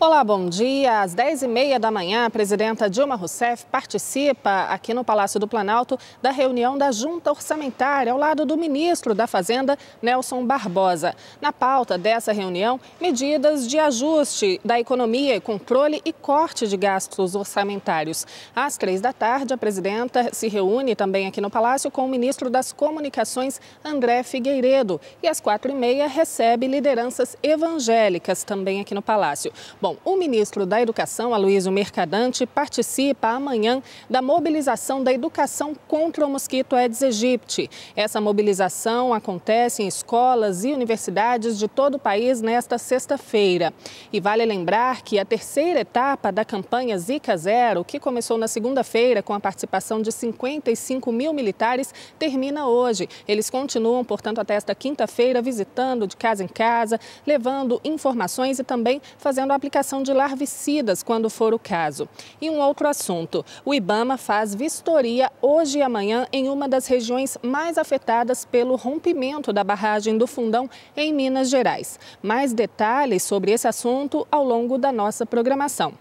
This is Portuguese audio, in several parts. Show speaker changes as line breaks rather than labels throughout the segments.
Olá, bom dia. Às 10h30 da manhã, a presidenta Dilma Rousseff participa aqui no Palácio do Planalto da reunião da Junta Orçamentária ao lado do ministro da Fazenda, Nelson Barbosa. Na pauta dessa reunião, medidas de ajuste da economia, controle e corte de gastos orçamentários. Às três da tarde, a presidenta se reúne também aqui no Palácio com o ministro das Comunicações, André Figueiredo. E às quatro e meia, recebe lideranças evangélicas também aqui no Palácio. Bom, o ministro da Educação, Aloysio Mercadante, participa amanhã da mobilização da educação contra o mosquito Aedes aegypti. Essa mobilização acontece em escolas e universidades de todo o país nesta sexta-feira. E vale lembrar que a terceira etapa da campanha Zika Zero, que começou na segunda-feira com a participação de 55 mil militares, termina hoje. Eles continuam, portanto, até esta quinta-feira, visitando de casa em casa, levando informações e também fazendo aplicações aplicação de larvicidas quando for o caso. E um outro assunto: o Ibama faz vistoria hoje e amanhã em uma das regiões mais afetadas pelo rompimento da barragem do Fundão em Minas Gerais. Mais detalhes sobre esse assunto ao longo da nossa programação.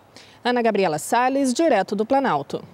Ana Gabriela Sales, direto do Planalto.